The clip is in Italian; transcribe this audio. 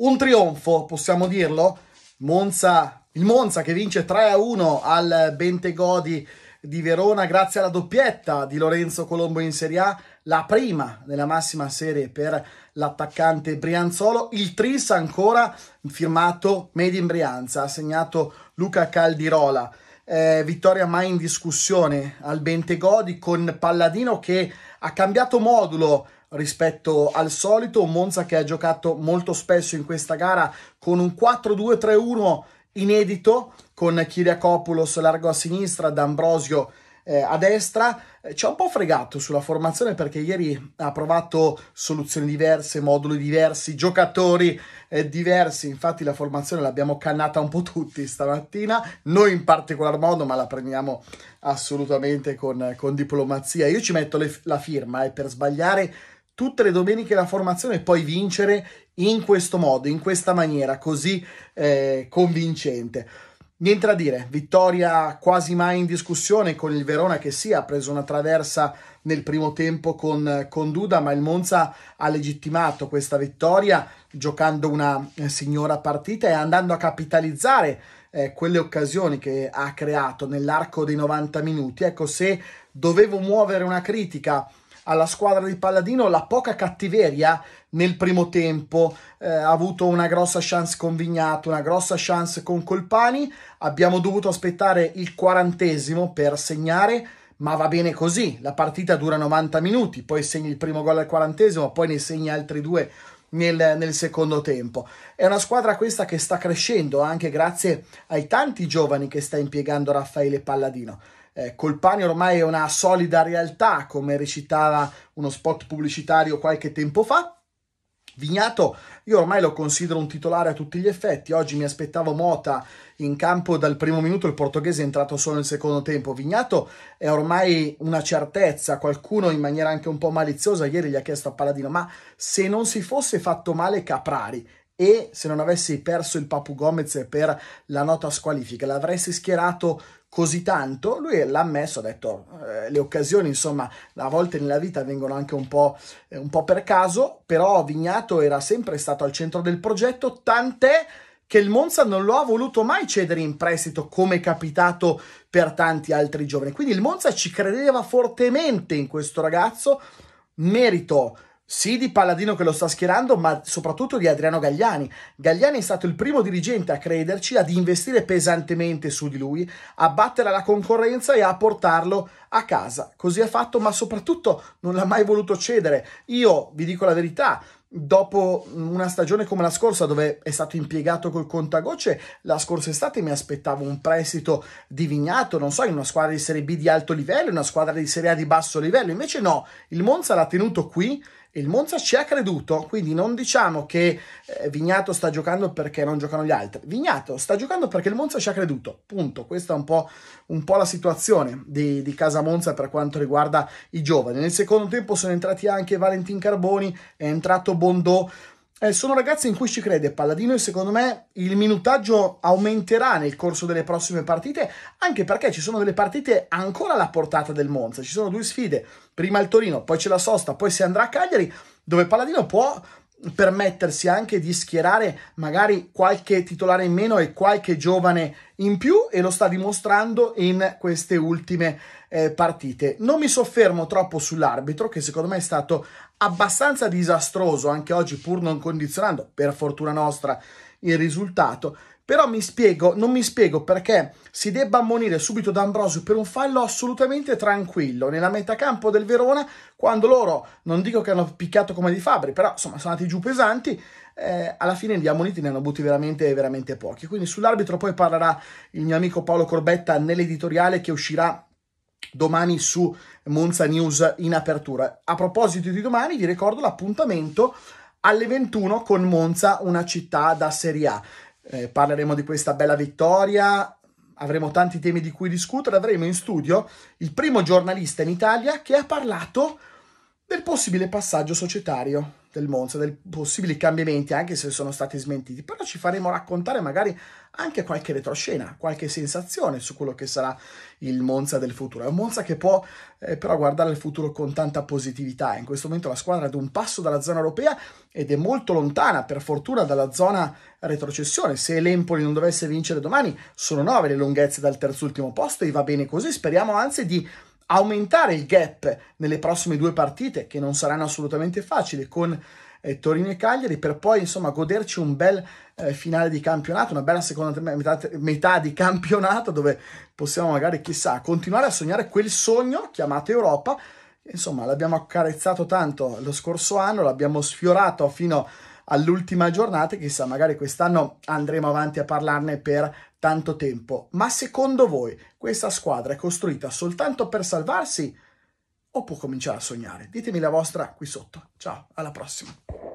un trionfo, possiamo dirlo. Monza, il Monza che vince 3-1 al Bentegodi di Verona grazie alla doppietta di Lorenzo Colombo in Serie A, la prima nella massima serie per l'attaccante Brianzolo, il tris ancora firmato Made in Brianza, ha segnato Luca Caldirola. Eh, vittoria mai in discussione al Bentegodi con Palladino che ha cambiato modulo rispetto al solito. Monza che ha giocato molto spesso in questa gara con un 4-2-3-1 inedito con Kiriakopoulos largo a sinistra, D'Ambrosio eh, a destra. Eh, ci ha un po' fregato sulla formazione perché ieri ha provato soluzioni diverse, moduli diversi, giocatori eh, diversi. Infatti la formazione l'abbiamo cannata un po' tutti stamattina, noi in particolar modo, ma la prendiamo assolutamente con, con diplomazia. Io ci metto le, la firma e eh, per sbagliare tutte le domeniche la formazione e poi vincere in questo modo, in questa maniera così eh, convincente. Niente da dire, vittoria quasi mai in discussione con il Verona che sì, ha preso una traversa nel primo tempo con, con Duda, ma il Monza ha legittimato questa vittoria giocando una eh, signora partita e andando a capitalizzare eh, quelle occasioni che ha creato nell'arco dei 90 minuti. Ecco, se dovevo muovere una critica alla squadra di Palladino la poca cattiveria nel primo tempo. Eh, ha avuto una grossa chance con Vignato, una grossa chance con Colpani. Abbiamo dovuto aspettare il quarantesimo per segnare, ma va bene così. La partita dura 90 minuti, poi segni il primo gol al quarantesimo, poi ne segna altri due nel, nel, secondo tempo. È una squadra questa che sta crescendo anche grazie ai tanti giovani che sta impiegando Raffaele Palladino eh, Colpani ormai è una solida realtà, come recitava uno spot pubblicitario qualche tempo fa. Vignato io ormai lo considero un titolare a tutti gli effetti, oggi mi aspettavo Mota in campo dal primo minuto, il portoghese è entrato solo nel secondo tempo, Vignato è ormai una certezza, qualcuno in maniera anche un po' maliziosa ieri gli ha chiesto a Paladino ma se non si fosse fatto male Caprari e se non avessi perso il Papu Gomez per la nota squalifica, l'avresti schierato così tanto, lui l'ha ammesso, ha detto eh, le occasioni insomma a volte nella vita vengono anche un po', eh, un po' per caso, però Vignato era sempre stato al centro del progetto, tant'è che il Monza non lo ha voluto mai cedere in prestito come è capitato per tanti altri giovani, quindi il Monza ci credeva fortemente in questo ragazzo, merito sì di Palladino che lo sta schierando, ma soprattutto di Adriano Gagliani. Gagliani è stato il primo dirigente a crederci, ad investire pesantemente su di lui, a battere la concorrenza e a portarlo a casa. Così ha fatto, ma soprattutto non l'ha mai voluto cedere. Io vi dico la verità. Dopo una stagione come la scorsa, dove è stato impiegato col contagocce, la scorsa estate mi aspettavo un prestito di Vignato, non so, in una squadra di Serie B di alto livello, in una squadra di Serie A di basso livello. Invece no, il Monza l'ha tenuto qui il Monza ci ha creduto, quindi non diciamo che eh, Vignato sta giocando perché non giocano gli altri. Vignato sta giocando perché il Monza ci ha creduto, punto. Questa è un po', un po la situazione di, di, Casa Monza per quanto riguarda i giovani. Nel secondo tempo sono entrati anche Valentin Carboni, è entrato Bondò, eh, sono ragazzi in cui ci crede Palladino e secondo me il minutaggio aumenterà nel corso delle prossime partite, anche perché ci sono delle partite ancora alla portata del Monza, ci sono due sfide, prima il Torino, poi c'è la sosta, poi si andrà a Cagliari, dove Palladino può permettersi anche di schierare magari qualche titolare in meno e qualche giovane in più e lo sta dimostrando in queste ultime eh, partite. Non mi soffermo troppo sull'arbitro che secondo me è stato abbastanza disastroso anche oggi pur non condizionando per fortuna nostra il risultato però mi spiego, non mi spiego perché si debba ammonire subito D'Ambrosio per un fallo assolutamente tranquillo nella metacampo del Verona quando loro, non dico che hanno picchiato come di Fabri, però insomma sono andati giù pesanti, eh, alla fine gli ammoniti ne hanno butti veramente, veramente pochi. Quindi sull'arbitro poi parlerà il mio amico Paolo Corbetta nell'editoriale che uscirà domani su Monza News in apertura. A proposito di domani, vi ricordo l'appuntamento alle 21 con Monza, una città da Serie A eh, parleremo di questa bella vittoria, avremo tanti temi di cui discutere, avremo in studio il primo giornalista in Italia che ha parlato del possibile passaggio societario del Monza, dei possibili cambiamenti, anche se sono stati smentiti, però ci faremo raccontare magari anche qualche retroscena, qualche sensazione su quello che sarà il Monza del futuro. È un Monza che può eh, però guardare al futuro con tanta positività. In questo momento la squadra è ad un passo dalla zona europea ed è molto lontana, per fortuna, dalla zona retrocessione. Se l'Empoli non dovesse vincere domani, sono nove le lunghezze dal terzultimo posto e va bene così. Speriamo anzi di aumentare il gap nelle prossime due partite, che non saranno assolutamente facili, con eh, Torino e Cagliari, per poi insomma goderci un bel eh, finale di campionato, una bella seconda metà, metà di campionato dove possiamo magari, chissà, continuare a sognare quel sogno chiamato Europa. Insomma, l'abbiamo accarezzato tanto lo scorso anno, l'abbiamo sfiorato fino a all'ultima giornata, chissà, magari quest'anno andremo avanti a parlarne per tanto tempo. Ma secondo voi questa squadra è costruita soltanto per salvarsi o può cominciare a sognare? Ditemi la vostra qui sotto. Ciao, alla prossima.